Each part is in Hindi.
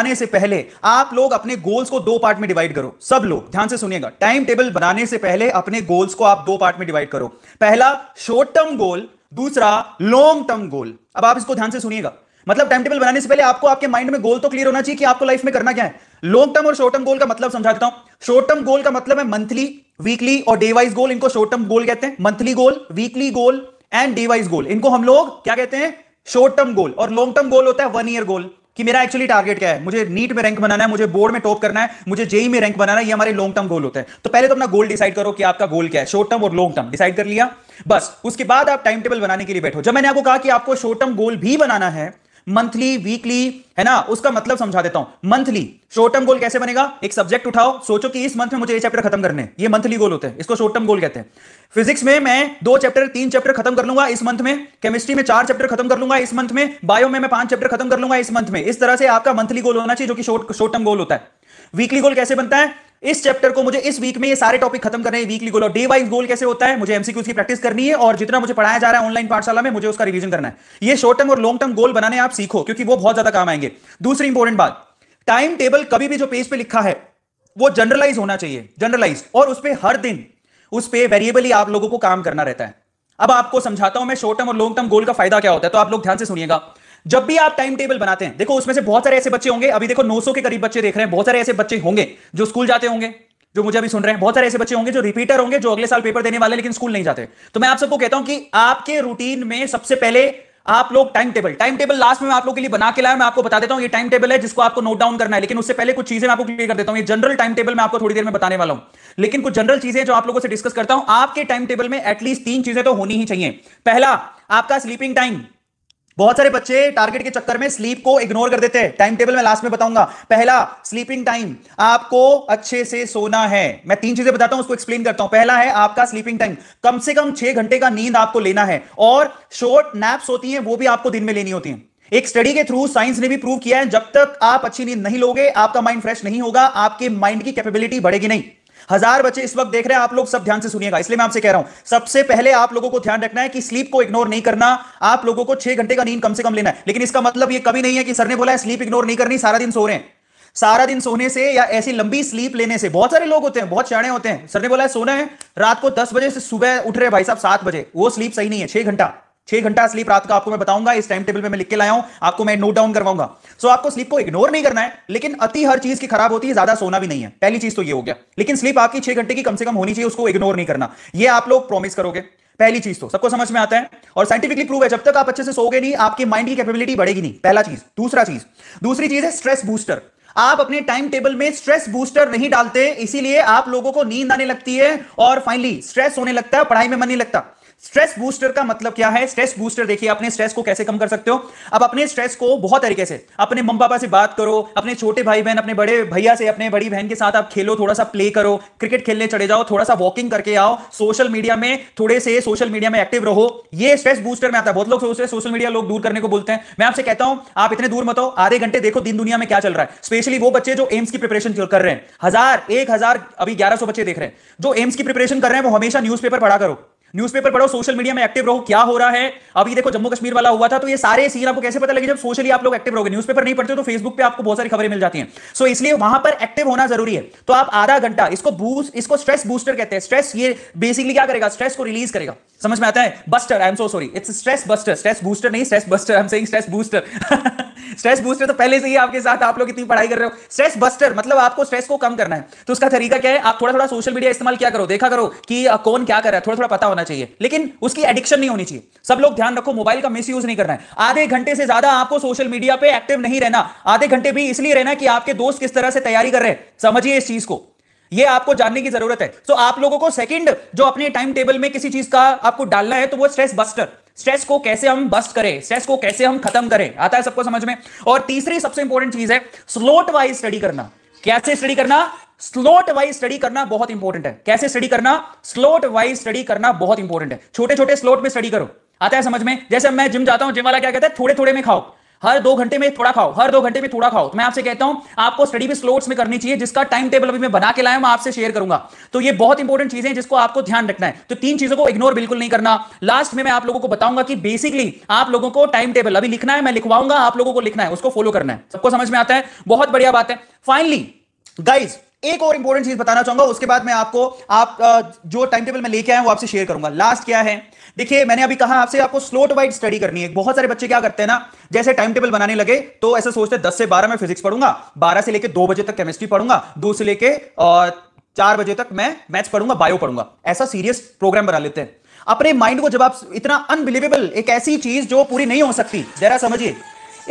बनाने से पहले आप लोग अपने गोल्स को दो पार्ट में डिवाइड करो सब लोग ध्यान से सुनिएगा टाइम टेबल बनाने से पहले अपने गोल्स को आप दो पार्ट में डिवाइड करो पहला शॉर्ट टर्म गोल दूसरा लॉन्ग टर्म गोल अब आप इसको ध्यान से सुनिएगा मतलब टाइम टेबल बनाने से पहले आपको आपके माइंड में गोल तो क्लियर होना चाहिए कि आपको लाइफ में करना क्या है लॉन्ग टर्म और शॉर्ट टर्म गोल का मतलब समझा देता हूं शॉर्ट टर्म गोल का मतलब है मंथली वीकली और डे वाइज गोल इनको शॉर्ट टर्म गोल कहते हैं monthly goal weekly goal and day wise goal इनको हम लोग क्या कहते हैं शॉर्ट टर्म गोल और लॉन्ग टर्म गोल होता है वन ईयर गोल कि मेरा एक्चुअली टारगेट क्या है मुझे नीट में रैंक बनाना है मुझे बोर्ड में टॉप करना है मुझे जेई e e में रैंक बनाना है ये हमारे लॉन्ग टर्म गोल होते हैं तो पहले तो अपना गोल डिसाइड करो कि आपका गोल क्या है शॉर्ट टर्म और लॉन्ग टर्म डिसाइड कर लिया बस उसके बाद आप टाइम टेबल बनाने के लिए बैठो जब मैंने आपको कहा कि आपको शॉर्ट टर्म गोल भी बनाना है मंथली वीकली है ना उसका मतलब समझा देता हूं मंथली शॉर्ट टर्म गोल कैसे बनेगा एक सब्जेक्ट उठाओ सोचो कि इस मंथ में मुझे ये चैप्टर खत्म करने ये मंथली गोल होते हैं इसको शॉर्ट टर्म गोल कहते हैं फिजिक्स में मैं दो चैप्टर तीन चैप्टर खत्म कर लूंगा इस मंथ में केमिस्ट्री में चार चैप्टर खत्म कर लूंगा इस मंथ में बायो में मैं पांच चैप्टर खत्म कर लूंगा इस मंथ में इस तरह से आपका मंथली गोल होना चाहिए जो कि शॉर्ट टर्म गोल होता है वीकली गोल कैसे बनता है इस चैप्टर को मुझे इस वीक में ये सारे टॉपिक खत्म करने हैं वीकली गोल और डे वाइज गोल कैसे होता है मुझे एमसीक्यूज की प्रैक्टिस करनी है और जितना मुझे पढ़ाया जा रहा है ऑनलाइन पाठशाला में मुझे उसका रिवीजन करना है ये शॉर्ट टर्म और लॉन्ग टर्म गोल बनाने आप सीखो क्योंकि वो बहुत ज्यादा काम आएंगे दूसरी इंपॉर्टेंट बात टाइम टेबल कभी भी जो पेज पे लिखा है वो जनरलाइज होना चाहिए जनरलाइज और उस पर हर दिन उस पर वेरिएबल ही आप लोगों को काम करना रहता है अब आपको समझाता हूं मैं शॉर्ट टर्म और लॉन्ग टर्म गोल का फायदा क्या होता है तो आप लोग ध्यान से सुनिएगा जब भी आप टाइम टेबल बनाते हैं देखो उसमें से बहुत सारे ऐसे बच्चे होंगे अभी देखो 900 के करीब बच्चे देख रहे हैं बहुत सारे ऐसे बच्चे होंगे जो स्कूल जाते होंगे जो मुझे अभी सुन रहे हैं बहुत सारे ऐसे बच्चे होंगे जो रिपीटर होंगे जो अगले साल पेपर देने वाले लेकिन स्कूल नहीं जाते तो मैं आप सबको कहता हूं कि आपके रूटीन में सबसे पहले आप लोग time table time table last में आप लोग के लिए बना के लाया मैं आपको बता देता हूं ये टाइम टेबल है जिसको आपको नोट डाउन करना है लेकिन उससे पहले कुछ चीजें मैं आपको क्लियर कर देता हूं ये जनरल टाइम टेबल मैं आपको थोड़ी देर में बताने वाला हूं लेकिन कुछ जनरल चीजें जो आप लोगों से डिस्कस करता हूं आपके टाइम टेबल में एटलीस्ट तीन चीजें तो होनी ही चाहिए पहला आपका स्लीपिंग टाइम बहुत सारे बच्चे टारगेट के चक्कर में स्लीप को इग्नोर कर देते हैं टाइम टेबल में लास्ट में बताऊंगा पहला स्लीपिंग टाइम आपको अच्छे से सोना है मैं तीन चीजें बताता हूं उसको एक्सप्लेन करता हूं पहला है आपका स्लीपिंग टाइम कम से कम छह घंटे का नींद आपको लेना है और शॉर्ट नैप्स होती है वो भी आपको दिन में लेनी होती है एक स्टडी के थ्रू साइंस ने भी प्रूव किया है जब तक आप अच्छी नींद नहीं लोगे आपका माइंड फ्रेश नहीं होगा आपके माइंड की कैपेबिलिटी बढ़ेगी नहीं हजार बच्चे इस वक्त देख रहे हैं आप लोग सब ध्यान से सुनिएगा इसलिए मैं आपसे कह रहा हूं सबसे पहले आप लोगों को ध्यान रखना है कि स्लीप को इग्नोर नहीं करना आप लोगों को छह घंटे का नींद कम से कम लेना है लेकिन इसका मतलब यह कभी नहीं है कि सर ने बोला है स्लीप इग्नोर नहीं करनी सारा दिन सो रहे हैं सारा दिन सोने से या ऐसी लंबी स्लीप लेने से बहुत सारे लोग होते हैं बहुत शाणे होते हैं सर ने बोला है सोना है रात को दस बजे से सुबह उठ रहे भाई साहब सात बजे वो स्लीप सही नहीं है छह घंटा छह घंटा स्लीप रात का आपको मैं बताऊंगा इस टाइम टेबल में मैं लिख के लाया हूं आपको मैं नोट डाउन करवाऊंगा सो आपको स्लीप को इग्नोर नहीं करना है लेकिन अति हर चीज की खराब होती है ज्यादा सोना भी नहीं है पहली चीज तो ये हो गया लेकिन स्लीप आपकी छह घंटे की कम से कम होनी चाहिए उसको इग्नोर नहीं करना ये आप लोग प्रॉमिस करोगे पहली चीज तो सबको समझ में आता है और साइंटिफिकली प्रूव है जब तक आप अच्छे से सोगे नहीं आपकी माइंड की कैपेबिलिटी बढ़ेगी नहीं पहला चीज दूसरा चीज दूसरी चीज है स्ट्रेस बूस्टर आप अपने टाइम टेबल में स्ट्रेस बूस्टर नहीं डालते इसीलिए आप लोगों को नींद आने लगती है और फाइनली स्ट्रेस होने लगता है पढ़ाई में मन नहीं लगता स्ट्रेस बूस्टर का मतलब क्या है स्ट्रेस बूस्टर देखिए अपने स्ट्रेस को कैसे कम कर सकते हो अब अपने स्ट्रेस को बहुत तरीके से अपने मम पापा से बात करो अपने छोटे भाई बहन अपने बड़े भैया से अपने बड़ी बहन के साथ आप खेलो थोड़ा सा प्ले करो क्रिकेट खेलने चले जाओ थोड़ा सा वॉकिंग करके आओ सोशल मीडिया में थोड़े से सोशल मीडिया में एक्टिव रहो ये स्ट्रेस बूस्टर में आता है बहुत लोग सोचते हैं सोशल मीडिया लोग दूर करने को बोलते हैं मैं आपसे कहता हूं आप इतने दूर मत हो आधे घंटे देखो दिन दुनिया में क्या चल रहा है स्पेशली वो बच्चे जो एम्स की प्रिपरेशन कर रहे हैं हजार एक हजार अभी ग्यारह सौ बच्चे देख रहे हैं जो एम्स की प्रिपरेशन कर रहे हैं वो हमेशा न्यूज़पेपर पढ़ा करो न्यूज़पेपर पढ़ो सोशल मीडिया में एक्टिव रहो क्या हो रहा है अभी देखो जम्मू कश्मीर वाला हुआ था तो ये सारे सीन आपको कैसे पता लगे जब सोशली आप लोग एक्टिव रहोगे न्यूज़पेपर नहीं पढ़ते तो फेसबुक पे आपको बहुत सारी खबरें मिल जाती हैं सो so, इसलिए वहां पर एक्टिव होना जरूरी है तो आप आधा घंटा इसको बूस्ट इसको स्ट्रेस बूस्टर कहते हैं स्ट्रेस ये बेसिकली क्या करेगा स्ट्रेस को रिलीज करेगा समझ में आता है buster I am so sorry it's stress buster stress booster नहीं stress buster I am saying stress booster stress booster तो पहले से ही आपके साथ आप लोग इतनी पढ़ाई कर रहे हो स्ट्रेस बस्टर मतलब आपको स्ट्रेस को कम करना है तो उसका तरीका क्या है आप थोड़ा थोड़ा सोशल मीडिया इस्तेमाल क्या करो देखा करो कि कौन क्या कर रहा है थोड़ा थोड़ा पता होना चाहिए लेकिन उसकी एडिक्शन नहीं होनी चाहिए सब लोग ध्यान रखो मोबाइल का मिस नहीं करना है आधे घंटे से ज्यादा आपको सोशल मीडिया पर एक्टिव नहीं रहना आधे घंटे भी इसलिए रहना कि आपके दोस्त किस तरह से तैयारी कर रहे हैं समझिए इस चीज को ये आपको जानने की जरूरत है तो so, आप लोगों को सेकंड जो अपने टाइम टेबल में किसी चीज का आपको डालना है तो वो स्ट्रेस बस्टर स्ट्रेस को कैसे हम बस्ट करें स्ट्रेस को कैसे हम खत्म करें आता है सबको समझ में और तीसरी सबसे इंपॉर्टेंट चीज है स्लोट वाइज स्टडी करना कैसे स्टडी करना स्लोट वाइज स्टडी करना बहुत इंपॉर्टेंट है कैसे स्टडी करना स्लोट वाइज स्टडी करना बहुत इंपॉर्टेंट है छोटे छोटे स्लोट में स्टडी करो आता है समझ में जैसे मैं जिम जाता हूं जिम वाला क्या कहता है थोड़े थोड़े में खाओ हर दो घंटे में थोड़ा खाओ हर दो घंटे में थोड़ा खाओ तो मैं आपसे कहता हूं आपको स्टडी भी स्लोट्स में करनी चाहिए जिसका टाइम टेबल अभी मैं बना के लाया हूं आपसे शेयर करूंगा तो ये बहुत इंपॉर्टेंट चीजें जिसको आपको ध्यान रखना है तो तीन चीजों को इग्नोर बिल्कुल नहीं करना लास्ट में मैं आप लोगों को बताऊंगा कि बेसिकली आप लोगों को टाइम टेबल अभी लिखना है मैं लिखवाऊंगा आप लोगों को लिखना है उसको फॉलो करना है सबको समझ में आता है बहुत बढ़िया बात है फाइनली गाइज एक और इंपॉर्टेंट चीज बताना चाहूंगा उसके बाद मैं आपको आप जो टाइम टेबल में लेके आया वो आपसे शेयर करूंगा लास्ट क्या है देखिए मैंने अभी कहा आपसे आपको स्लोट वाइड स्टडी करनी है बहुत सारे बच्चे क्या करते हैं ना जैसे टाइम टेबल बनाने लगे तो ऐसे सोचते दस से बारह में फिजिक्स पढ़ूंगा बारह से लेकर दो बजे तक केमिस्ट्री पढ़ूंगा दो से लेकर चार बजे तक मैं मैथ्स पढ़ूंगा बायो पढ़ूंगा ऐसा सीरियस प्रोग्राम बना लेते हैं अपने माइंड को जब आप इतना अनबिलीवेबल एक ऐसी चीज जो पूरी नहीं हो सकती जरा समझिए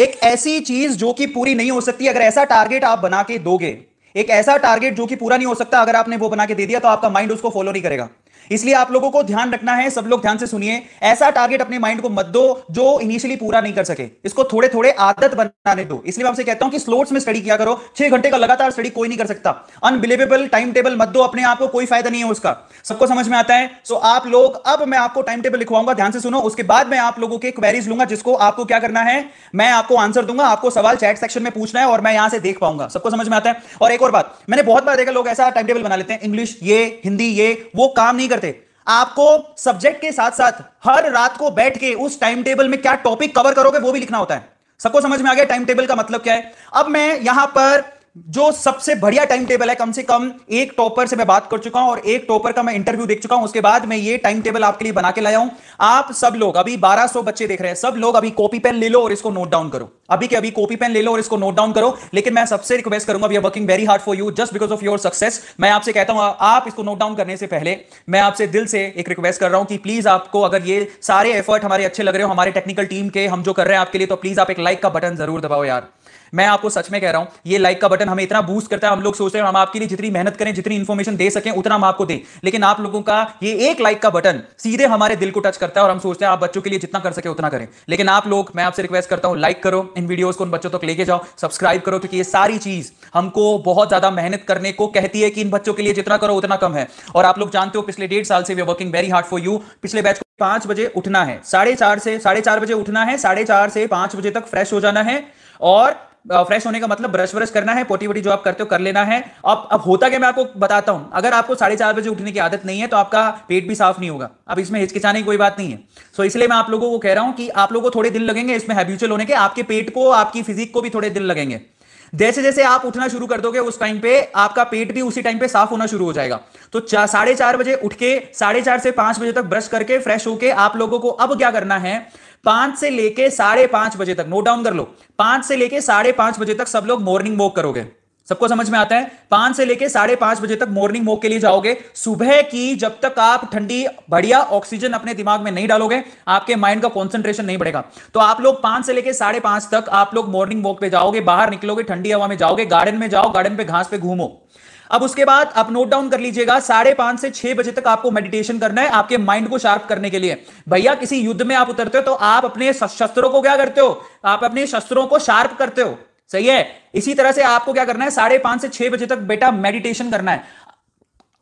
एक ऐसी चीज जो कि पूरी नहीं हो सकती अगर ऐसा टारगेट आप बना के दोगे एक ऐसा टारगेट जो कि पूरा नहीं हो सकता अगर आपने वो बना के दे दिया तो आपका माइंड उसको फॉलो नहीं करेगा इसलिए आप लोगों को ध्यान रखना है सब लोग ध्यान से सुनिए ऐसा टारगेट अपने माइंड को मत दो जो इनिशियली पूरा नहीं कर सके इसको थोड़े थोड़े आदत बनाने दो इसलिए मैं आपसे कहता हूं कि स्लोट्स में स्टडी किया करो छह घंटे का लगातार स्टडी कोई नहीं कर सकता अनबिलीवेबल टाइम टेबल मत दो अपने आप को कोई फायदा नहीं है उसका सबको समझ में आता है सो आप लोग अब मैं आपको टाइम टेबल लिखवाऊंगा ध्यान से सुनो उसके बाद मैं आप लोगों के क्वेरीज लूंगा जिसको आपको क्या करना है मैं आपको आंसर दूंगा आपको सवाल चैट सेक्शन में पूछना है और मैं यहां से देख पाऊंगा सबको समझ में आता है और एक और बात मैंने बहुत बार देखा लोग ऐसा टाइम टेबल बना लेते हैं इंग्लिश ये हिंदी ये वो काम नहीं कर करते आपको सब्जेक्ट के साथ साथ हर रात को बैठ के उस टाइम टेबल में क्या टॉपिक कवर करोगे वो भी लिखना होता है सबको समझ में आ गया टाइम टेबल का मतलब क्या है अब मैं यहां पर जो सबसे बढ़िया टाइम टेबल है कम से कम एक टॉपर से मैं बात कर चुका हूं और एक टॉपर का मैं इंटरव्यू देख चुका हूं उसके बाद मैं ये टाइम टेबल आपके लिए बना के लाया हूं आप सब लोग अभी 1200 बच्चे देख रहे हैं सब लोग अभी कॉपी पेन ले लो और इसको नोट डाउन करो अभी के अभी कॉपी पेन ले लो और इसको नोट डाउन करो लेकिन मैं सबसे रिक्वेस्ट करूंगा we are working very hard for you just because of your success मैं आपसे कहता हूं आप इसको नोट डाउन करने से पहले मैं आपसे दिल से एक रिक्वेस्ट कर रहा हूं कि प्लीज आपको अगर ये सारे एफर्ट हमारे अच्छे लग रहे हो हमारे टेक्निकल टीम के हम जो कर रहे हैं आपके लिए तो प्लीज आप एक लाइक का बटन जरूर दबाओ यार मैं आपको सच में कह रहा हूं ये लाइक का बटन हमें इतना बूस्ट करता है हम लोग सोच रहे हैं हम आपके लिए जितनी मेहनत करें जितनी इन्फॉर्मेशन दे सकें उतना हम आपको दें लेकिन आप लोगों का ये एक लाइक का बटन सीधे हमारे दिल को टच करता है और हम सोचते हैं आप बच्चों के लिए जितना कर सके उतना करें लेकिन आप लोग मैं आपसे रिक्वेस्ट करता हूं लाइक करो इन वीडियोज को उन बच्चों तक लेके जाओ सब्सक्राइब करो क्योंकि ये सारी चीज हमको बहुत ज्यादा मेहनत करने को कहती है कि इन बच्चों के लिए जितना करो उतना कम है और आप लोग जानते हो पिछले डेढ़ साल से we working very hard for you पिछले बैच पांच बजे उठना है साढ़े चार से साढ़े चार बजे उठना है साढ़े चार से पांच बजे तक फ्रेश हो जाना है और फ्रेश होने का मतलब ब्रश व्रश करना है पोटी वोटी जो आप करते हो कर लेना है अब अब होता क्या मैं आपको बताता हूं अगर आपको साढ़े चार बजे उठने की आदत नहीं है तो आपका पेट भी साफ नहीं होगा अब इसमें हिचकिचाने की कोई बात नहीं है सो इसलिए मैं आप लोगों को कह रहा हूं कि आप लोगों को थोड़े दिन लगेंगे इसमें हैबिचुअल होने के आपके पेट को आपकी फिजिक को भी थोड़े दिन लगेंगे जैसे जैसे आप उठना शुरू कर दोगे उस टाइम पे आपका पेट भी उसी टाइम पे साफ होना शुरू हो जाएगा तो साढ़े चार बजे उठ के साढ़े चार से पांच बजे तक ब्रश करके फ्रेश होके आप लोगों को अब क्या करना है पांच से लेके साढ़े पांच बजे तक नोट डाउन कर लो पांच से लेके साढ़े पांच बजे तक सब लोग मॉर्निंग वॉक करोगे सबको समझ में आता है पांच से लेकर साढ़े पांच बजे तक मॉर्निंग वॉक के लिए जाओगे सुबह की जब तक आप ठंडी बढ़िया ऑक्सीजन अपने दिमाग में नहीं डालोगे आपके माइंड का कॉन्सेंट्रेशन नहीं बढ़ेगा तो आप लोग पांच से लेकर साढ़े पांच तक आप लोग मॉर्निंग वॉक पे जाओगे बाहर निकलोगे ठंडी हवा में जाओगे गार्डन में जाओ गार्डन पे घास पे घूमो अब उसके बाद आप नोट डाउन कर लीजिएगा साढ़े पांच से छह बजे तक आपको मेडिटेशन करना है आपके माइंड को शार्प करने के लिए भैया किसी युद्ध में आप उतरते हो तो आप अपने शस्त्रों को क्या करते हो आप अपने शस्त्रों को शार्प करते हो सही है इसी तरह से आपको क्या करना है साढ़े पांच से छह बजे तक बेटा मेडिटेशन करना है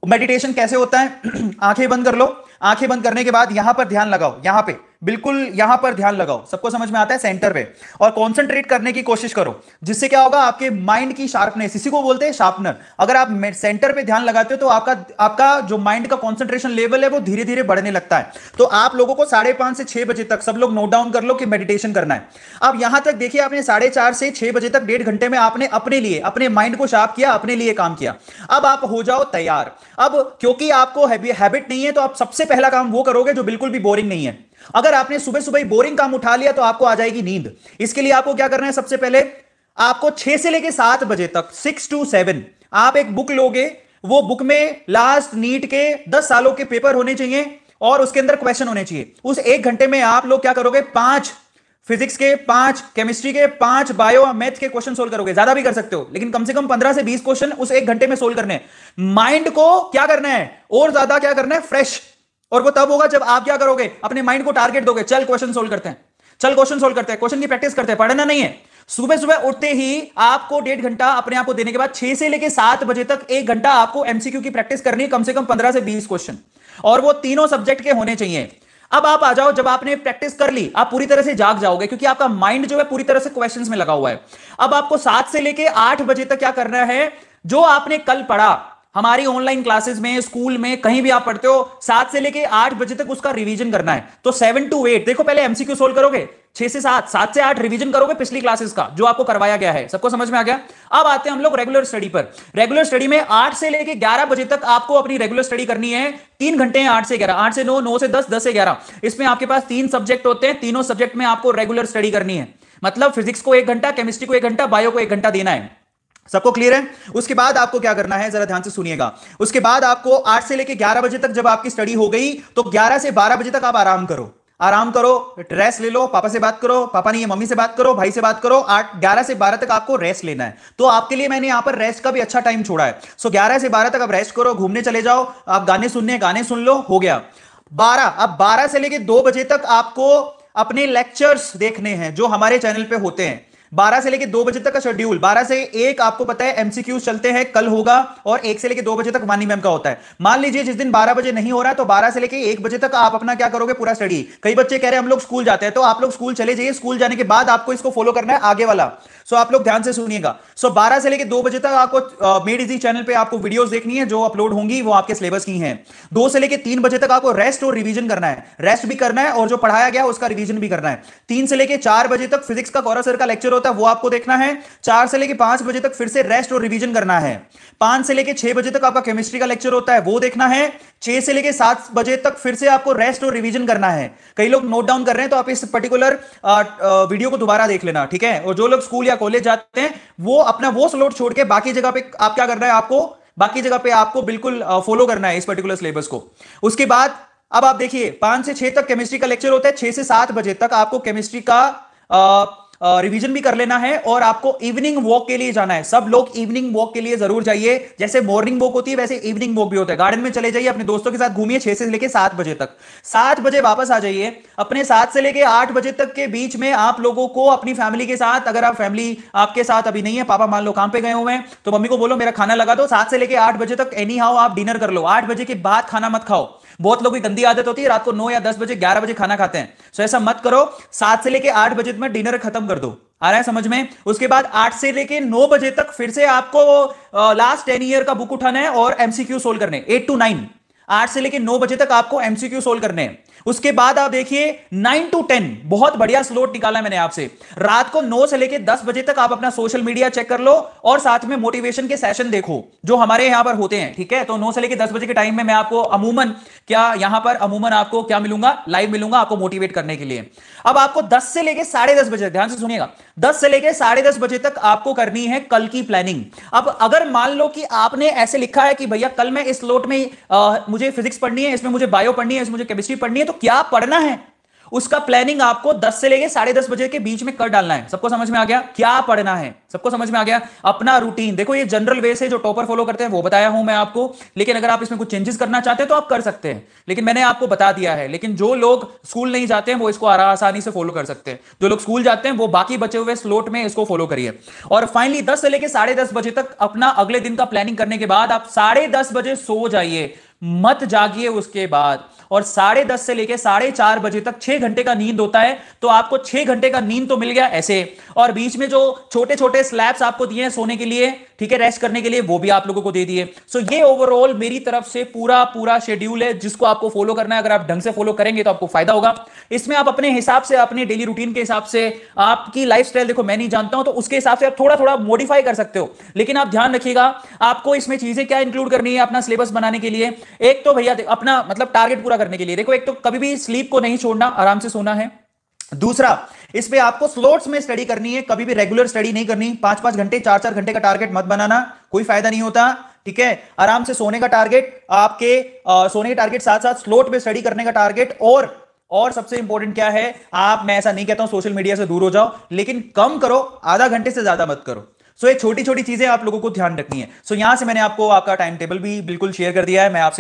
मेडिटेशन कैसे होता है आंखें बंद कर लो आंखें बंद करने के बाद यहां पर ध्यान लगाओ यहां पे बिल्कुल यहां पर ध्यान लगाओ सबको समझ में आता है सेंटर पे और कॉन्सेंट्रेट करने की कोशिश करो जिससे क्या होगा आपके माइंड की शार्पनेस इसी को बोलते हैं शार्पनर अगर आप सेंटर पे ध्यान लगाते हो तो आपका आपका जो माइंड का कॉन्सेंट्रेशन लेवल है वो धीरे धीरे बढ़ने लगता है तो आप लोगों को साढ़े पांच से छह बजे तक सब लोग नोट डाउन कर लो कि मेडिटेशन करना है अब यहां तक देखिए आपने साढ़े चार से छह बजे तक डेढ़ घंटे में आपने अपने लिए अपने माइंड को शार्प किया अपने लिए काम किया अब आप हो जाओ तैयार अब क्योंकि आपको हैबिट नहीं है तो आप सबसे पहला काम वो करोगे जो बिल्कुल भी बोरिंग नहीं है अगर आपने सुबह सुबह बोरिंग काम उठा लिया तो आपको आ जाएगी नींद इसके लिए आपको क्या करना है सबसे पहले आपको छह से लेकर सात बजे तक सिक्स टू सेवन आप एक बुक लोगे वो बुक में लास्ट नीट के दस सालों के पेपर होने चाहिए और उसके अंदर क्वेश्चन होने चाहिए उस एक घंटे में आप लोग क्या करोगे पांच फिजिक्स के पांच केमिस्ट्री के पांच बायो और मैथ के क्वेश्चन सोल्व करोगे ज्यादा भी कर सकते हो लेकिन कम से कम पंद्रह से बीस क्वेश्चन उस एक घंटे में सोल्व करने हैं माइंड को क्या करना है और ज्यादा क्या करना है फ्रेश और वो तब होगा जब आप क्या करोगे अपने माइंड को टारगेट दोगे चल क्वेश्चन सोल्व करते हैं चल क्वेश्चन सोल्व करते हैं क्वेश्चन की प्रैक्टिस करते हैं पढ़ना नहीं है सुबह सुबह उठते ही आपको डेढ़ घंटा अपने आप को देने के बाद छह से लेकर सात बजे तक एक घंटा आपको एमसीक्यू की प्रैक्टिस करनी है कम से कम पंद्रह से बीस क्वेश्चन और वो तीनों सब्जेक्ट के होने चाहिए अब आप आ जाओ जब आपने प्रैक्टिस कर ली आप पूरी तरह से जाग जाओगे क्योंकि आपका माइंड जो है पूरी तरह से क्वेश्चंस में लगा हुआ है अब आपको सात से लेके आठ बजे तक क्या करना है जो आपने कल पढ़ा हमारी ऑनलाइन क्लासेस में स्कूल में कहीं भी आप पढ़ते हो सात से लेके आठ बजे तक उसका रिवीजन करना है तो सेवन टू एट देखो पहले एमसीक्यू सोल्व करोगे छह से सात सात से आठ रिवीजन करोगे पिछली क्लासेस का जो आपको करवाया गया है सबको समझ में आ गया अब आते हैं हम लोग रेगुलर स्टडी पर रेगुलर स्टडी में आठ से लेके ग्यारह बजे तक आपको अपनी रेगुलर स्टडी करनी है तीन घंटे हैं आठ से ग्यारह आठ से नौ नौ से दस दस से ग्यारह इसमें आपके पास तीन सब्जेक्ट होते हैं तीनों सब्जेक्ट में आपको रेगुलर स्टडी करनी है मतलब फिजिक्स को एक घंटा केमिस्ट्री को एक घंटा बायो को एक घंटा देना है सबको क्लियर है उसके बाद आपको क्या करना है जरा ध्यान से सुनिएगा उसके बाद आपको आठ से लेकर ग्यारह बजे तक जब आपकी स्टडी हो गई तो ग्यारह से बारह बजे तक आप आराम करो आराम करो रेस्ट ले लो पापा से बात करो पापा नहीं मम्मी से बात करो भाई से बात करो आठ ग्यारह से बारह तक आपको रेस्ट लेना है तो आपके लिए मैंने यहाँ पर रेस्ट का भी अच्छा टाइम छोड़ा है सो ग्यारह से बारह तक आप रेस्ट करो घूमने चले जाओ आप गाने सुनने गाने सुन लो हो गया बारह अब बारह से लेकर दो बजे तक आपको अपने लेक्चर्स देखने हैं जो हमारे चैनल पे होते हैं 12 से लेकर दो बजे तक का शेड्यूल 12 से एक आपको पता है एमसीक्यू चलते हैं कल होगा और एक से लेकर दो बजे तक वानी मैम e का होता है मान लीजिए जिस दिन 12 बजे नहीं हो रहा तो 12 से लेकर एक बजे तक आप अपना क्या करोगे पूरा स्टडी कई बच्चे कह रहे हैं हम लोग स्कूल जाते हैं तो आप लोग स्कूल चले जाइए स्कूल जाने के बाद आपको इसको फॉलो करना है आगे वाला सो आप लोग ध्यान से सुनिएगा सो बारह से लेकर दो बजे तक आपको मेड इजी चैनल पर आपको वीडियो देखनी है जो अपलोड होंगी वो आपके सिलेबस की है दो से लेकर तीन बजे तक आपको रेस्ट और रिविजन करना है रेस्ट भी करना है और जो पढ़ाया गया उसका रिविजन भी करना है तीन से लेकर चार बजे तक फिजिक्स का गौरव सर का लेक्चर होता है वो आपको देखना है चार से लेके पांच बजे तक फिर से रेस्ट और रिवीजन करना है पांच से लेके छह बजे तक आपका केमिस्ट्री का लेक्चर होता है वो देखना है छह से लेके सात बजे तक फिर से आपको रेस्ट और रिवीजन करना है कई लोग नोट डाउन कर रहे हैं तो आप इस पर्टिकुलर वीडियो को दोबारा देख लेना ठीक है और जो लोग स्कूल या कॉलेज जाते हैं वो अपना वो स्लोट छोड़ के बाकी जगह पे आप क्या करना है आपको बाकी जगह पे आपको बिल्कुल फॉलो करना है इस पर्टिकुलर सिलेबस को उसके बाद अब आप देखिए पांच से छह तक केमिस्ट्री का लेक्चर होता है छह से सात बजे तक आपको केमिस्ट्री का आ, रिवीजन भी कर लेना है और आपको इवनिंग वॉक के लिए जाना है सब लोग इवनिंग वॉक के लिए जरूर जाइए जैसे मॉर्निंग वॉक होती है वैसे इवनिंग वॉक भी होता है गार्डन में चले जाइए अपने दोस्तों के साथ घूमिए छह से लेकर सात बजे तक सात बजे वापस आ जाइए अपने सात से लेकर आठ बजे तक के बीच में आप लोगों को अपनी फैमिली के साथ अगर आप फैमिली आपके साथ अभी नहीं है पापा मान लो काम पे गए हुए हैं तो मम्मी को बोलो मेरा खाना लगा दो सात से लेकर आठ बजे तक एनी हाउ आप डिनर कर लो आठ बजे के बाद खाना मत खाओ बहुत लोगों की गंदी आदत होती है रात को नौ या दस बजे ग्यारह बजे खाना खाते हैं सो ऐसा मत करो सात से लेकर आठ बजे में डिनर खत्म कर दो आ रहा है समझ में उसके बाद आठ से लेके नौ बजे तक फिर से आपको लास्ट टेन ईयर का बुक उठाना है और एमसीक्यू सोल्व करने एट टू नाइन आठ से लेकर नौ बजे तक आपको एमसीक्यू सोल्व करने हैं उसके बाद आप देखिए नाइन टू टेन बहुत बढ़िया स्लोट निकाला मैंने आपसे रात को नौ से लेकर दस बजे तक आप अपना सोशल मीडिया चेक कर लो और साथ में मोटिवेशन के सेशन देखो जो हमारे यहां पर होते हैं ठीक है तो नौ से लेकर दस बजे के टाइम में मैं आपको अमूमन क्या यहां पर अमूमन आपको क्या मिलूंगा लाइव मिलूंगा आपको मोटिवेट करने के लिए अब आपको दस से लेकर साढ़े बजे ध्यान से सुनिएगा दस से लेकर साढ़े बजे तक आपको करनी है कल की प्लानिंग अब अगर मान लो कि आपने ऐसे लिखा है कि भैया कल मैं इस स्लोट में मुझे फिजिक्स पढ़नी है इसमें मुझे बायो पढ़नी है इसमें मुझे केमिस्ट्री पढ़नी है तो क्या पढ़ना है उसका प्लानिंग आपको 10 से लेके साढ़े दस बजे के बीच में कर डालना है सबको समझ में आ गया क्या पढ़ना है सबको समझ में आ गया अपना रूटीन देखो ये जनरल वे से जो टॉपर फॉलो करते हैं वो बताया हूं मैं आपको लेकिन अगर आप इसमें कुछ चेंजेस करना चाहते हैं तो आप कर सकते हैं लेकिन मैंने आपको बता दिया है लेकिन जो लोग स्कूल नहीं जाते हैं वो इसको आसानी से फॉलो कर सकते हैं जो लोग स्कूल जाते हैं वो बाकी बचे हुए स्लोट में इसको फॉलो करिए और फाइनली दस से लेकर साढ़े बजे तक अपना अगले दिन का प्लानिंग करने के बाद आप साढ़े बजे सो जाइए मत जागिए उसके बाद और साढ़े दस से लेकर साढ़े चार बजे तक छह घंटे का नींद होता है तो आपको छह घंटे का नींद तो मिल गया ऐसे और बीच में जो छोटे छोटे स्लैब्स आपको दिए हैं सोने के लिए ठीक है रेस्ट करने के लिए वो भी आप लोगों को दे दिए सो ये ओवरऑल मेरी तरफ से पूरा पूरा शेड्यूल है जिसको आपको फॉलो करना है अगर आप ढंग से फॉलो करेंगे तो आपको फायदा होगा इसमें आप अपने हिसाब से अपने डेली रूटीन के हिसाब से आपकी लाइफ देखो मैं नहीं जानता हूं तो उसके हिसाब से आप थोड़ा थोड़ा मॉडिफाई कर सकते हो लेकिन आप ध्यान रखिएगा आपको इसमें चीजें क्या इंक्लूड करनी है अपना सिलेबस बनाने के लिए एक तो भैया अपना मतलब टारगेट पूरा करने के लिए देखो एक तो कभी भी स्लीप को नहीं छोड़ना आराम से सोना है दूसरा इस पे आपको स्लोट्स में स्टडी करनी है कभी भी रेगुलर स्टडी नहीं करनी पांच पांच घंटे चार चार घंटे का टारगेट मत बनाना कोई फायदा नहीं होता ठीक है आराम से सोने का टारगेट आपके आ, सोने के टारगेट साथ साथ स्लोट में स्टडी करने का टारगेट और और सबसे इंपॉर्टेंट क्या है आप मैं ऐसा नहीं कहता हूं सोशल मीडिया से दूर हो जाओ लेकिन कम करो आधा घंटे से ज्यादा मत करो सो ये छोटी छोटी चीजें आप लोगों को ध्यान रखनी है सो यहां से मैंने आपको आपका टाइम टेबल भी बिल्कुल शेयर कर दिया है मैं आपसे